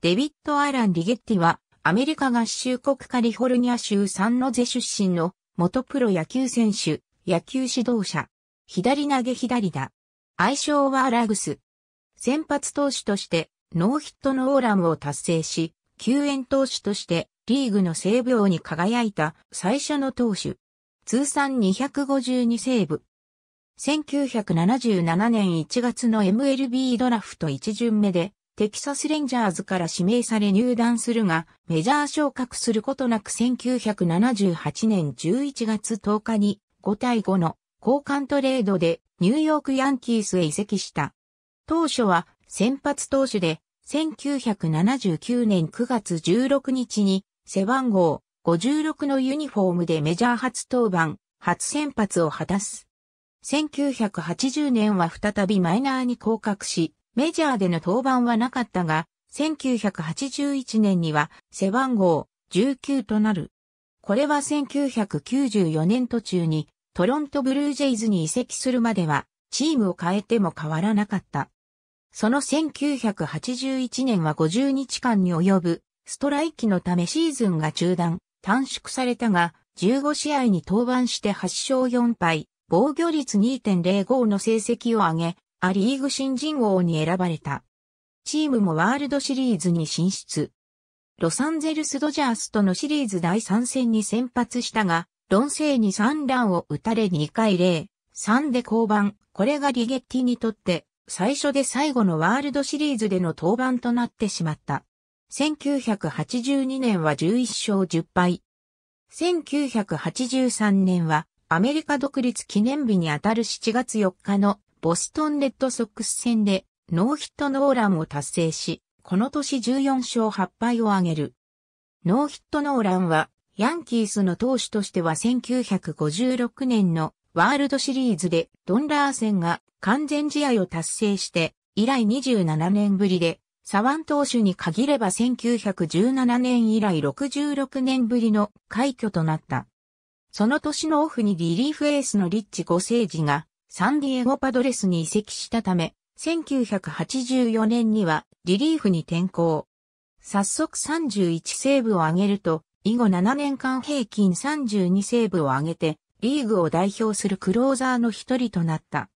デビッド・アーラン・リゲッティは、アメリカ合衆国カリフォルニア州サンノゼ出身の元プロ野球選手、野球指導者、左投げ左打。愛称はアラグス。先発投手としてノーヒットノーランを達成し、救援投手としてリーグのセーブ王に輝いた最初の投手。通算252セーブ。1977年1月の MLB ドラフト1巡目でテキサスレンジャーズから指名され入団するが、メジャー昇格することなく1978年11月10日に5対5の交換トレードでニューヨークヤンキースへ移籍した。当初は先発投手で1979年9月16日に背番号56のユニフォームでメジャー初登板、初先発を果たす。1980年は再びマイナーに降格し、メジャーでの登板はなかったが、1981年には背番号19となる。これは1994年途中にトロントブルージェイズに移籍するまではチームを変えても変わらなかった。その1981年は50日間に及ぶストライキのためシーズンが中断、短縮されたが15試合に登板して8勝4敗、防御率2.05の成績を上げ、ア・リーグ新人王に選ばれた。チームもワールドシリーズに進出。ロサンゼルス・ドジャースとのシリーズ第3戦に先発したが、論勢に3ランを打たれ2回0、3で降板。これがリゲッティにとって最初で最後のワールドシリーズでの登板となってしまった。1982年は11勝10敗。1983年はアメリカ独立記念日にあたる7月4日のボストンレッドソックス戦でノーヒットノーランを達成し、この年14勝8敗を挙げる。ノーヒットノーランは、ヤンキースの投手としては1956年のワールドシリーズでドンラー戦が完全試合を達成して以来27年ぶりで、サワン投手に限れば1917年以来66年ぶりの快挙となった。その年のオフにリリーフエースのリッチ・ゴセージがサンディエゴパドレスに移籍したため、1984年にはリリーフに転向。早速31セーブを上げると、以後7年間平均32セーブを上げて、リーグを代表するクローザーの一人となった。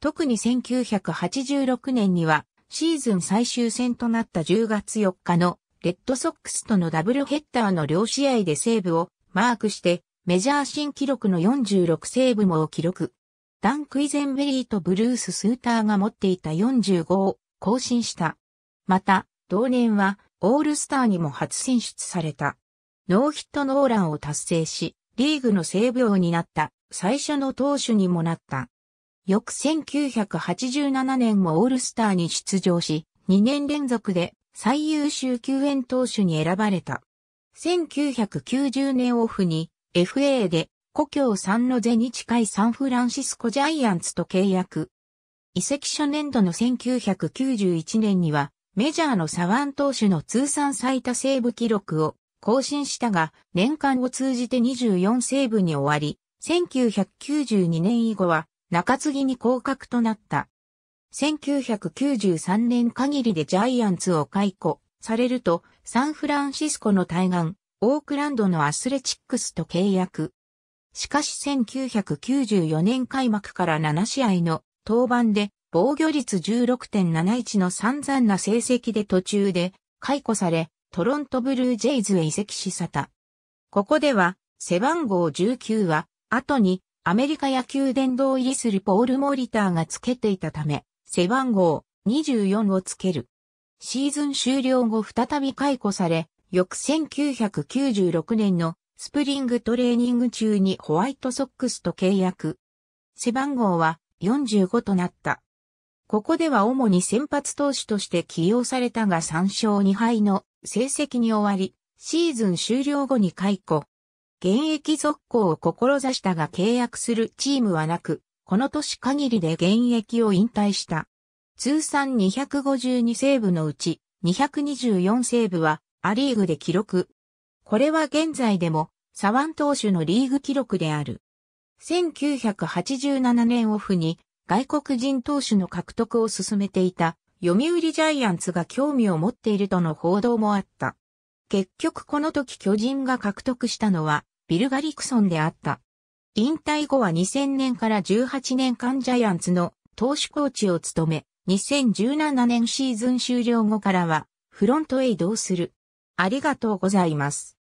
特に1986年には、シーズン最終戦となった10月4日のレッドソックスとのダブルヘッダーの両試合でセーブをマークして、メジャー新記録の46セーブも記録。ダン・クイゼンベリーとブルース・スーターが持っていた45を更新した。また、同年はオールスターにも初選出された。ノーヒットノーランを達成し、リーグのセーブ王になった最初の投手にもなった。翌1987年もオールスターに出場し、2年連続で最優秀救援投手に選ばれた。1990年オフに FA で故郷サンノゼに近いサンフランシスコジャイアンツと契約。移籍初年度の1991年には、メジャーの左腕投手の通算最多セーブ記録を更新したが、年間を通じて24セーブに終わり、1992年以後は中継ぎに降格となった。1993年限りでジャイアンツを解雇されると、サンフランシスコの対岸、オークランドのアスレチックスと契約。しかし1994年開幕から7試合の登板で防御率16.71の散々な成績で途中で解雇され、トロントブルージェイズへ移籍しさた。ここでは、背番号19は、後にアメリカ野球殿堂入りするポール・モリターがつけていたため、背番号24をつける。シーズン終了後再び解雇され、翌1996年のスプリングトレーニング中にホワイトソックスと契約。背番号は45となった。ここでは主に先発投手として起用されたが3勝2敗の成績に終わり、シーズン終了後に解雇。現役続行を志したが契約するチームはなく、この年限りで現役を引退した。通算252セーブのうち、224セーブはアリーグで記録。これは現在でも、サワン投手のリーグ記録である。1987年オフに外国人投手の獲得を進めていた読売ジャイアンツが興味を持っているとの報道もあった。結局この時巨人が獲得したのはビル・ガリクソンであった。引退後は2000年から18年間ジャイアンツの投手コーチを務め、2017年シーズン終了後からはフロントへ移動する。ありがとうございます。